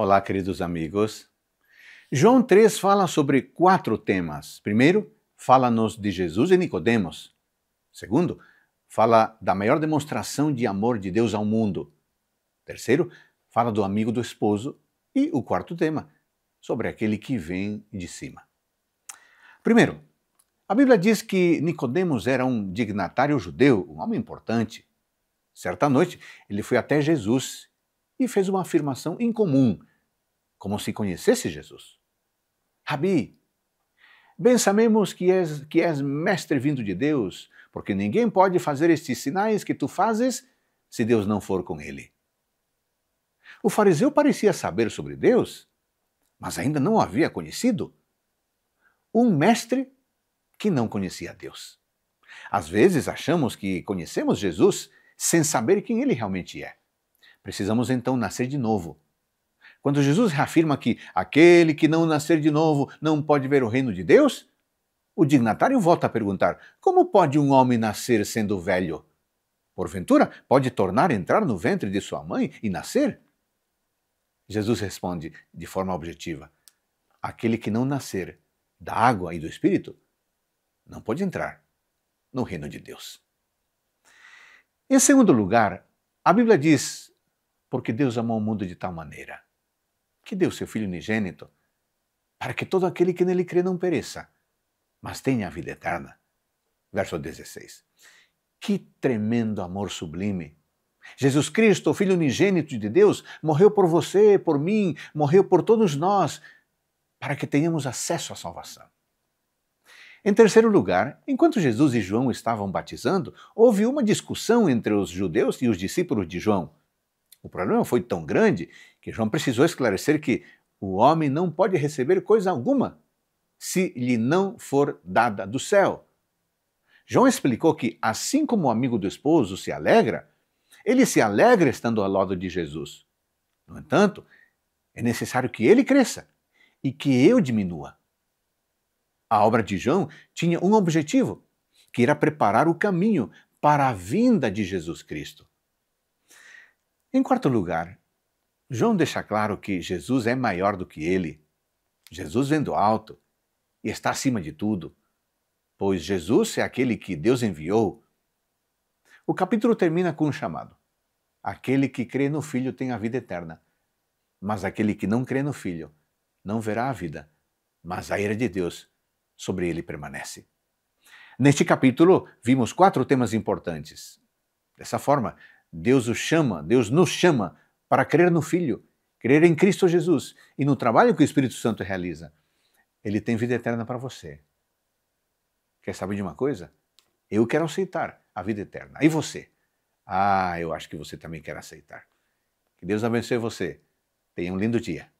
Olá, queridos amigos. João 3 fala sobre quatro temas. Primeiro, fala-nos de Jesus e Nicodemos. Segundo, fala da maior demonstração de amor de Deus ao mundo. Terceiro, fala do amigo do esposo. E o quarto tema, sobre aquele que vem de cima. Primeiro, a Bíblia diz que Nicodemos era um dignatário judeu, um homem importante. Certa noite, ele foi até Jesus e fez uma afirmação incomum como se conhecesse Jesus. Rabi, bem sabemos que és, que és mestre vindo de Deus, porque ninguém pode fazer estes sinais que tu fazes se Deus não for com ele. O fariseu parecia saber sobre Deus, mas ainda não havia conhecido. Um mestre que não conhecia Deus. Às vezes achamos que conhecemos Jesus sem saber quem ele realmente é. Precisamos então nascer de novo quando Jesus reafirma que aquele que não nascer de novo não pode ver o reino de Deus, o dignatário volta a perguntar: como pode um homem nascer sendo velho? Porventura, pode tornar a entrar no ventre de sua mãe e nascer? Jesus responde de forma objetiva: aquele que não nascer da água e do espírito não pode entrar no reino de Deus. Em segundo lugar, a Bíblia diz: porque Deus amou o mundo de tal maneira que deu seu Filho unigênito, para que todo aquele que nele crê não pereça, mas tenha a vida eterna. Verso 16. Que tremendo amor sublime! Jesus Cristo, o Filho unigênito de Deus, morreu por você, por mim, morreu por todos nós, para que tenhamos acesso à salvação. Em terceiro lugar, enquanto Jesus e João estavam batizando, houve uma discussão entre os judeus e os discípulos de João. O problema foi tão grande que João precisou esclarecer que o homem não pode receber coisa alguma se lhe não for dada do céu. João explicou que, assim como o amigo do esposo se alegra, ele se alegra estando ao lado de Jesus. No entanto, é necessário que ele cresça e que eu diminua. A obra de João tinha um objetivo, que era preparar o caminho para a vinda de Jesus Cristo. Em quarto lugar, João deixa claro que Jesus é maior do que ele. Jesus vem do alto e está acima de tudo, pois Jesus é aquele que Deus enviou. O capítulo termina com um chamado: Aquele que crê no Filho tem a vida eterna, mas aquele que não crê no Filho não verá a vida, mas a ira de Deus sobre ele permanece. Neste capítulo, vimos quatro temas importantes. Dessa forma, Deus o chama, Deus nos chama para crer no Filho, crer em Cristo Jesus e no trabalho que o Espírito Santo realiza, ele tem vida eterna para você. Quer saber de uma coisa? Eu quero aceitar a vida eterna. E você? Ah, eu acho que você também quer aceitar. Que Deus abençoe você. Tenha um lindo dia.